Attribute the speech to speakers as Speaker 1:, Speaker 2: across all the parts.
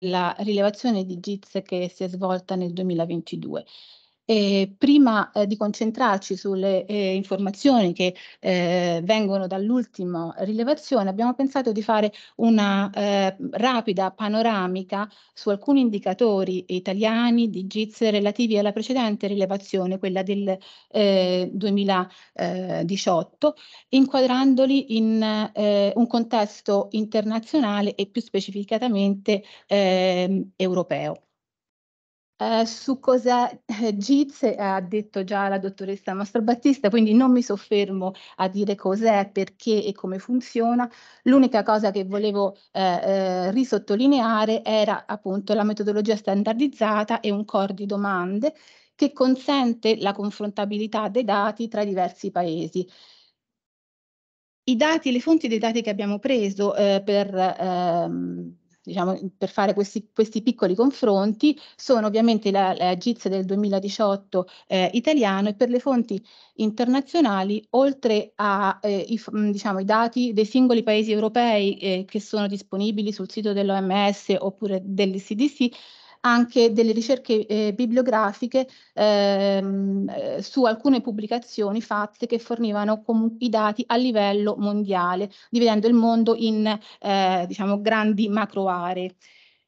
Speaker 1: la rilevazione di GIZ che si è svolta nel 2022 e eh, prima eh, di concentrarci sulle eh, informazioni che eh, vengono dall'ultima rilevazione, abbiamo pensato di fare una eh, rapida panoramica su alcuni indicatori italiani di GIZ relativi alla precedente rilevazione, quella del 2018, eh, inquadrandoli in un contesto internazionale e più specificatamente ehm, europeo. Eh, su cosa eh, GITS ha detto già la dottoressa Mastrobattista, quindi non mi soffermo a dire cos'è, perché e come funziona. L'unica cosa che volevo eh, eh risottolineare era appunto la metodologia standardizzata e un core di domande che consente la confrontabilità dei dati tra i diversi paesi. I dati, le fonti dei dati che abbiamo preso per ehm, diciamo, per fare questi, questi, piccoli confronti sono ovviamente la, la GIZ del 2018 eh, italiano e per le fonti internazionali, oltre ai eh, diciamo, dati dei singoli paesi europei eh, che sono disponibili sul sito dell'OMS oppure dell'ICDC, anche delle ricerche eh, bibliografiche ehm, eh, su alcune pubblicazioni fatte che fornivano i dati a livello mondiale, dividendo il mondo in eh, diciamo, grandi macro aree.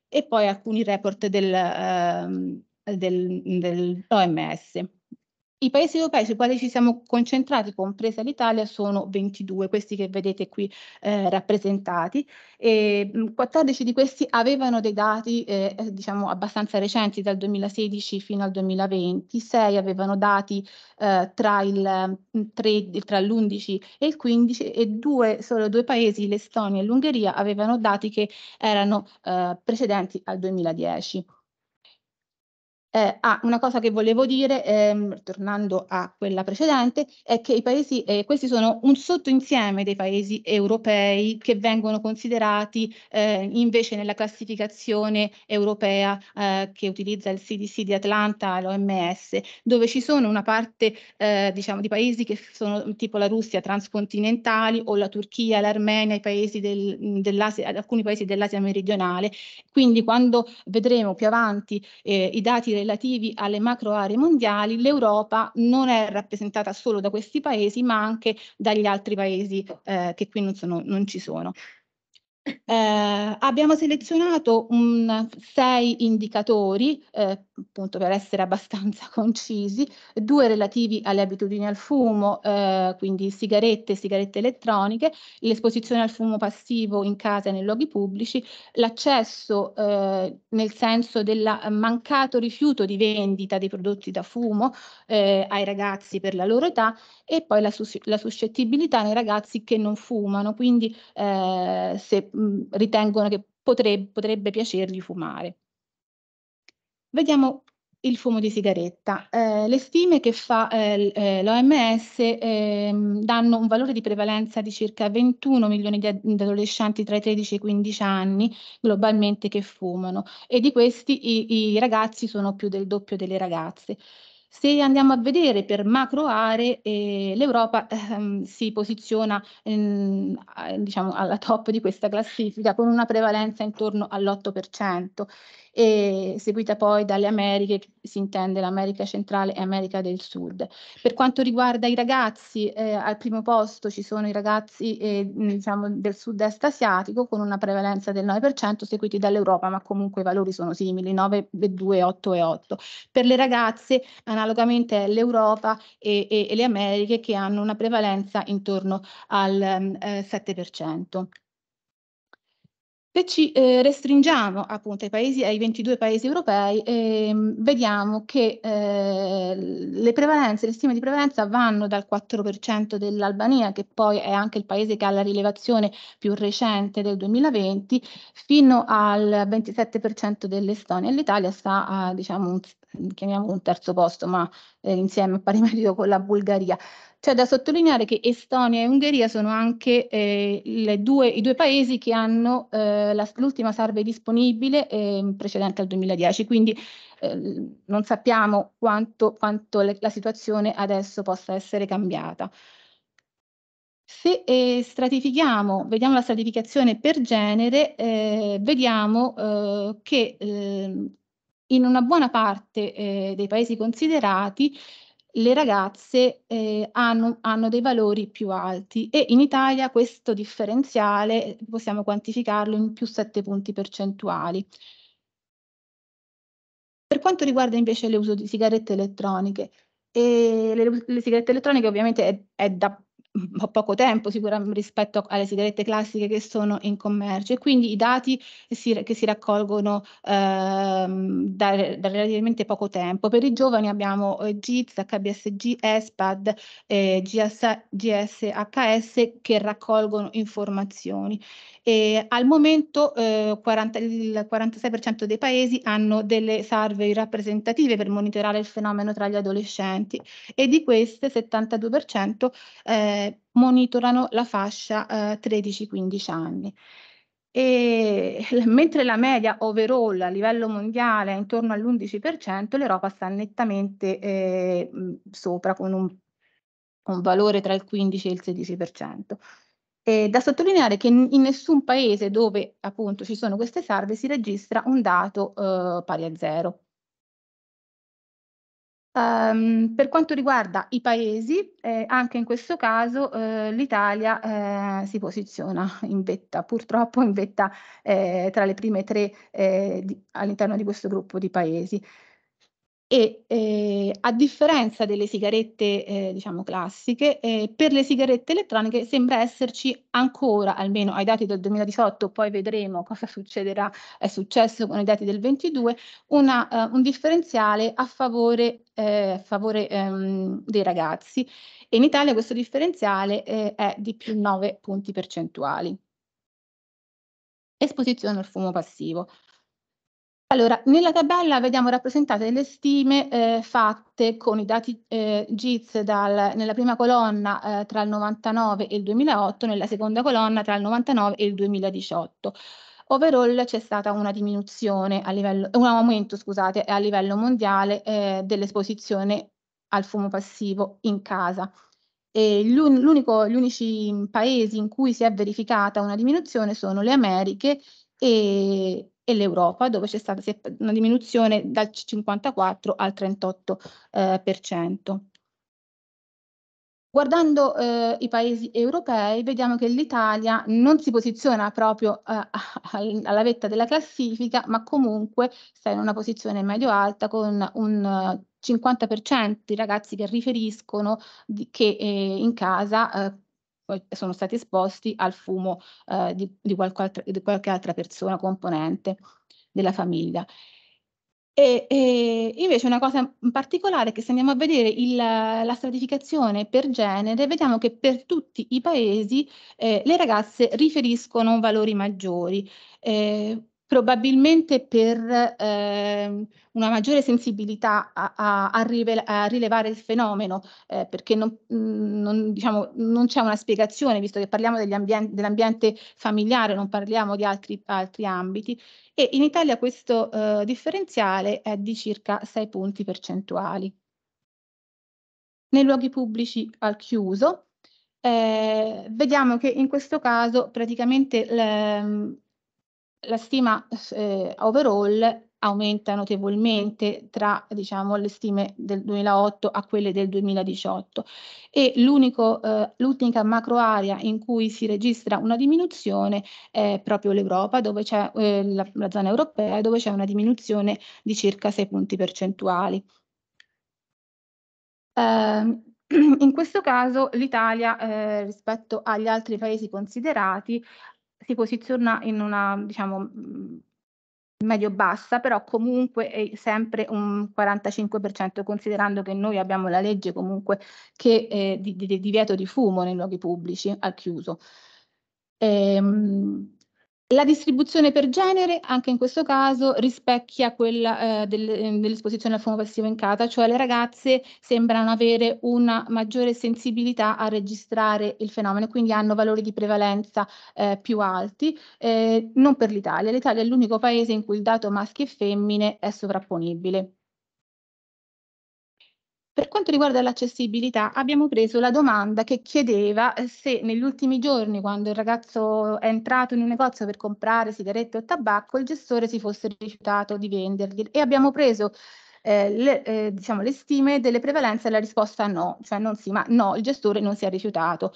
Speaker 1: E poi alcuni report del, ehm, del, dell'OMS. I paesi europei sui quali ci siamo concentrati, compresa l'Italia, sono 22, questi che vedete qui eh, rappresentati. E 14 mm, di questi avevano dei dati eh, eh diciamo abbastanza recenti, dal 2016 fino al 2020, 6 avevano dati eh, tra, l'11 mm, e il 15 e due, solo due paesi, l'Estonia e l'Ungheria, avevano dati che erano eh, precedenti al 2010. Eh, ah, una cosa che volevo dire, ehm, tornando a quella precedente, è che i paesi, eh, questi sono un sottoinsieme dei paesi europei che vengono considerati eh, invece nella classificazione europea eh, che utilizza il CDC di Atlanta, l'OMS, dove ci sono una parte eh, diciamo, di paesi che sono tipo la Russia transcontinentali o la Turchia, l'Armenia, paesi del, alcuni paesi dell'Asia meridionale. Quindi quando vedremo più avanti eh, i dati relativi alle macro aree mondiali, l'Europa non è rappresentata solo da questi paesi, ma anche dagli altri paesi eh, che qui non, sono, non ci sono. Eh, abbiamo selezionato un, sei indicatori, eh, appunto per essere abbastanza concisi, due relativi alle abitudini al fumo, eh, quindi sigarette e sigarette elettroniche, l'esposizione al fumo passivo in casa e nei luoghi pubblici, l'accesso eh, nel senso del mancato rifiuto di vendita dei prodotti da fumo eh, ai ragazzi per la loro età e poi la, sus la suscettibilità nei ragazzi che non fumano, quindi eh, se Mm, ritengono che potrebbe, potrebbe piacergli fumare. Vediamo il fumo di sigaretta. Eh, le stime che fa eh, l'OMS eh, ehm, danno un valore di prevalenza di circa 21 milioni di adolescenti tra i 13 e i 15 anni globalmente che fumano e di questi i, i ragazzi sono più del doppio delle ragazze. Se andiamo a vedere per macro aree, eh, l'Europa ehm, si posiziona ehm, diciamo alla top di questa classifica con una prevalenza intorno all'8%, e seguita poi dalle Americhe, si intende l'America centrale e America del Sud. Per quanto riguarda i ragazzi, eh, al primo posto ci sono i ragazzi eh, diciamo, del sud-est asiatico con una prevalenza del 9%, seguiti dall'Europa, ma comunque i valori sono simili, 9, 2, 8 e 8. Per le ragazze, analogamente l'Europa e, e, e, le Americhe che hanno una prevalenza intorno al ehm, eh, 7%. Se ci eh, restringiamo appunto ai, paesi, ai 22 paesi europei, eh, vediamo che eh, le prevalenze, le stime di prevalenza vanno dal 4% dell'Albania, che poi è anche il paese che ha la rilevazione più recente del 2020, fino al 27% dell'Estonia. L'Italia sta a diciamo, un chiamiamolo un terzo posto, ma eh, insieme a pari merito con la Bulgaria. C'è da sottolineare che Estonia e Ungheria sono anche eh, due, i due paesi che hanno eh, la, l'ultima salve disponibile ehm, precedente al 2010, quindi eh, non sappiamo quanto, quanto le, la situazione adesso possa essere cambiata. Se eh, stratifichiamo, vediamo la stratificazione per genere, eh, vediamo eh, che ehm, in una buona parte eh, dei paesi considerati le ragazze eh, hanno, hanno, dei valori più alti e in Italia questo differenziale possiamo quantificarlo in più 7 punti percentuali. Per quanto riguarda invece l'uso di sigarette elettroniche, eh, le, le, sigarette elettroniche ovviamente è, è da ho poco tempo sicuramente rispetto alle sigarette classiche che sono in commercio e quindi i dati si, che si raccolgono ehm, da, da, relativamente poco tempo. Per i giovani abbiamo eh, GIZ, HBSG, ESPAD, eh, GSHS che raccolgono informazioni. E al momento eh, 40, il 46% dei paesi hanno delle survey rappresentative per monitorare il fenomeno tra gli adolescenti e di queste 72% eh, monitorano la fascia eh, 13-15 anni. E, mentre la media overall a livello mondiale è intorno all'11%, l'Europa sta nettamente eh, sopra con un, un, valore tra il 15 e il 16%. E da sottolineare che in nessun paese dove appunto ci sono queste salve si registra un dato eh, pari a zero. Um, per quanto riguarda i paesi, eh, anche in questo caso eh, l'Italia eh, si posiziona in vetta, purtroppo in vetta eh, tra le prime tre eh, di, all'interno di questo gruppo di paesi e eh, a differenza delle sigarette eh, diciamo classiche, eh, per le sigarette elettroniche sembra esserci ancora, almeno ai dati del 2018, poi vedremo cosa succederà, è successo con i dati del 22, una, uh, un differenziale a favore, eh, a favore um, dei ragazzi e in Italia questo differenziale eh, è di più 9 punti percentuali. Esposizione al fumo passivo. Allora, nella tabella vediamo rappresentate le stime eh, fatte con i dati eh, GIZ dal, nella prima colonna eh, tra il 99 e il 2008, nella seconda colonna tra il 99 e il 2018. Overall c'è stata una diminuzione a livello, un aumento scusate, a livello mondiale eh, dell'esposizione al fumo passivo in casa. L'unico, gli unici paesi in cui si è verificata una diminuzione sono le Americhe e, e l'Europa, dove c'è stata una diminuzione dal 54 al 38%. Eh, Guardando eh, i paesi europei vediamo che l'Italia non si posiziona proprio eh, alla vetta della classifica, ma comunque sta in una posizione medio-alta con un 50% eh, di ragazzi che riferiscono di, che eh, in casa eh, sono stati esposti al fumo eh, di, di, qualche altra, di, qualche altra, persona componente della famiglia. E, e invece una cosa in particolare è che se andiamo a vedere il, la stratificazione per genere, vediamo che per tutti i paesi eh, le ragazze riferiscono valori maggiori. Eh, probabilmente per eh, una maggiore sensibilità a, a, a, rivel- a rilevare il fenomeno, eh, perché non, mm, non, diciamo, non, c'è una spiegazione, visto che parliamo ambien- dell'ambiente familiare, non parliamo di altri, altri ambiti, e in Italia questo eh, differenziale è di circa 6 punti percentuali. Nei luoghi pubblici al chiuso, eh, vediamo che in questo caso praticamente l- la stima eh, overall aumenta notevolmente tra diciamo, le stime del 2008 a quelle del 2018 e eh, l'unica macro area in cui si registra una diminuzione è proprio l'Europa, dove c'è eh, la, la zona europea, dove c'è una diminuzione di circa 6 punti percentuali. Eh, in questo caso l'Italia eh, rispetto agli altri paesi considerati si posiziona in una, diciamo, mh, mm, medio-bassa, però comunque è sempre un 45%, considerando che noi abbiamo la legge comunque che eh, di, di, di, divieto di fumo nei luoghi pubblici al chiuso. Ehm, la distribuzione per genere, anche in questo caso, rispecchia quella eh, del, ehm, dell'esposizione al fumo passivo in casa, cioè le ragazze sembrano avere una maggiore sensibilità a registrare il fenomeno, quindi hanno valori di prevalenza eh, più alti, eh, non per l'Italia. L'Italia è l'unico paese in cui il dato maschi e femmine è sovrapponibile. Per quanto riguarda l'accessibilità, abbiamo preso la domanda che chiedeva eh, se negli ultimi giorni, quando il ragazzo è entrato in un negozio per comprare sigarette o tabacco, il gestore si fosse rifiutato di vendergli e abbiamo preso eh, le, eh, diciamo, le stime delle prevalenze e la risposta no, cioè non sì, ma no, il gestore non si è rifiutato.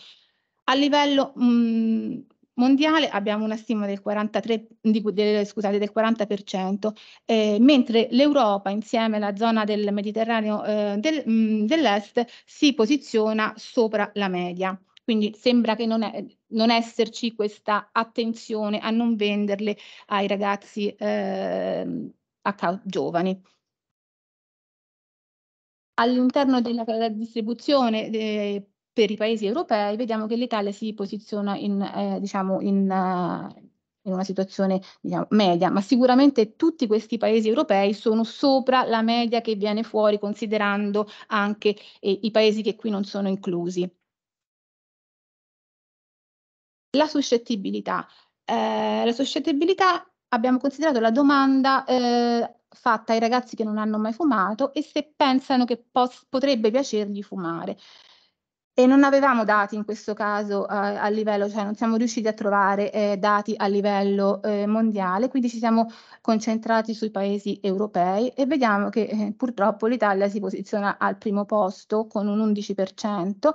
Speaker 1: A livello mh, mm, mondiale abbiamo una stima del 43, di, del, scusate, del 40%, eh, mentre l'Europa insieme alla zona del Mediterraneo eh, del, mh, mm, dell'Est si posiziona sopra la media. Quindi sembra che non, è, non, esserci questa attenzione a non venderle ai ragazzi eh, giovani. All'interno della, della distribuzione eh, per i paesi europei vediamo che l'Italia si posiziona in, eh, diciamo in, uh, in una situazione diciamo, media, ma sicuramente tutti questi paesi europei sono sopra la media che viene fuori considerando anche eh, i paesi che qui non sono inclusi. La suscettibilità. Eh, la suscettibilità abbiamo considerato la domanda eh, fatta ai ragazzi che non hanno mai fumato e se pensano che potrebbe piacergli fumare e non avevamo dati in questo caso a, eh, a livello, cioè non siamo riusciti a trovare eh, dati a livello eh, mondiale, quindi ci siamo concentrati sui paesi europei e vediamo che eh, purtroppo l'Italia si posiziona al primo posto con un 11%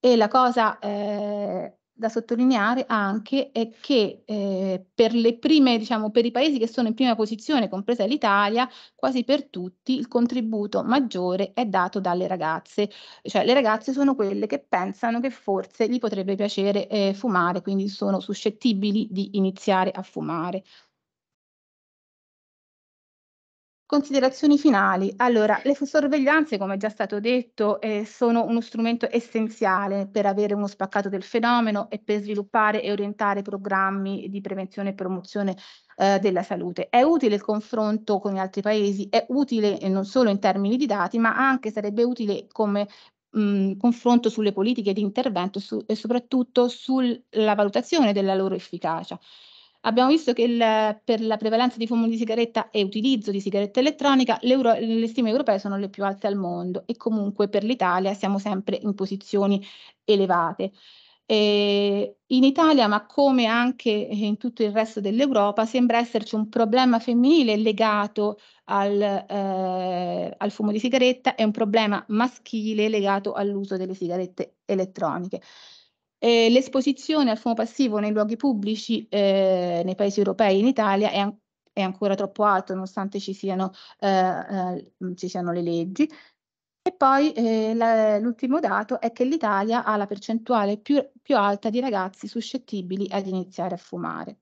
Speaker 1: e la cosa eh, da sottolineare anche è che eh, per, prime, diciamo, per, i paesi che sono in prima posizione, compresa l'Italia, quasi per tutti il contributo maggiore è dato dalle ragazze, cioè le ragazze sono quelle che pensano che forse gli potrebbe piacere eh, fumare, quindi sono suscettibili di iniziare a fumare. Considerazioni finali. Allora, le sorveglianze, come già stato detto, eh, sono uno strumento essenziale per avere uno spaccato del fenomeno e per sviluppare e orientare programmi di prevenzione e promozione eh, della salute. È utile il confronto con gli altri paesi, è utile non solo in termini di dati, ma anche sarebbe utile come mh, confronto sulle politiche di intervento su, e soprattutto sulla valutazione della loro efficacia. Abbiamo visto che il, per la prevalenza di fumo di sigaretta e utilizzo di sigaretta elettronica le stime europee sono le più alte al mondo e comunque per l'Italia siamo sempre in posizioni elevate. E in Italia, ma come anche in tutto il resto dell'Europa, sembra esserci un problema femminile legato al, eh, al fumo di sigaretta e un problema maschile legato all'uso delle sigarette elettroniche. Eh, l'esposizione al fumo passivo nei luoghi pubblici eh, nei paesi europei e in Italia è, an- è, ancora troppo alto nonostante ci siano, eh, eh ci siano le leggi. E poi eh, la, l'ultimo dato è che l'Italia ha la percentuale più, più alta di ragazzi suscettibili ad iniziare a fumare.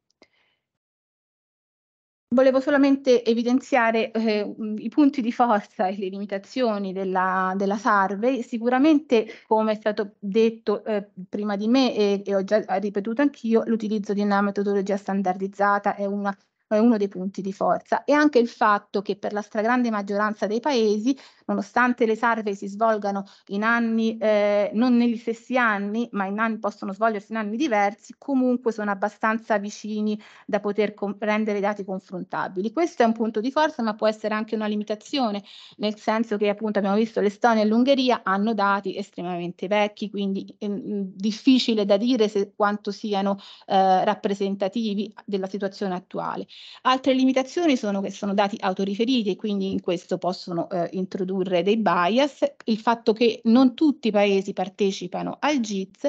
Speaker 1: Volevo solamente evidenziare eh, i punti di forza e le limitazioni della, della survey. Sicuramente, come è stato detto eh, prima di me e, e ho già ripetuto anch'io, l'utilizzo di una metodologia standardizzata è una è uno dei punti di forza e anche il fatto che per la stragrande maggioranza dei paesi, nonostante le survey si svolgano in anni, eh, non negli stessi anni, ma in anni, possono svolgersi in anni diversi, comunque sono abbastanza vicini da poter rendere i dati confrontabili. Questo è un punto di forza, ma può essere anche una limitazione, nel senso che appunto abbiamo visto l'Estonia e l'Ungheria hanno dati estremamente vecchi, quindi è ehm, difficile da dire se, quanto siano eh, rappresentativi della situazione attuale. Altre limitazioni sono che sono dati autoriferiti e quindi in questo possono eh, introdurre dei bias, il fatto che non tutti i paesi partecipano al GIZ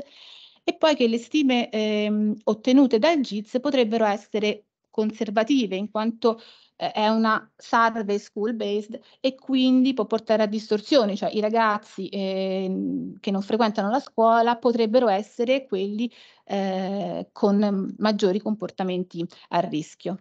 Speaker 1: e poi che le stime eh, ottenute dal GIZ potrebbero essere conservative in quanto eh, è una survey school based e quindi può portare a distorsioni, cioè i ragazzi eh, che non frequentano la scuola potrebbero essere quelli eh, con maggiori comportamenti a rischio.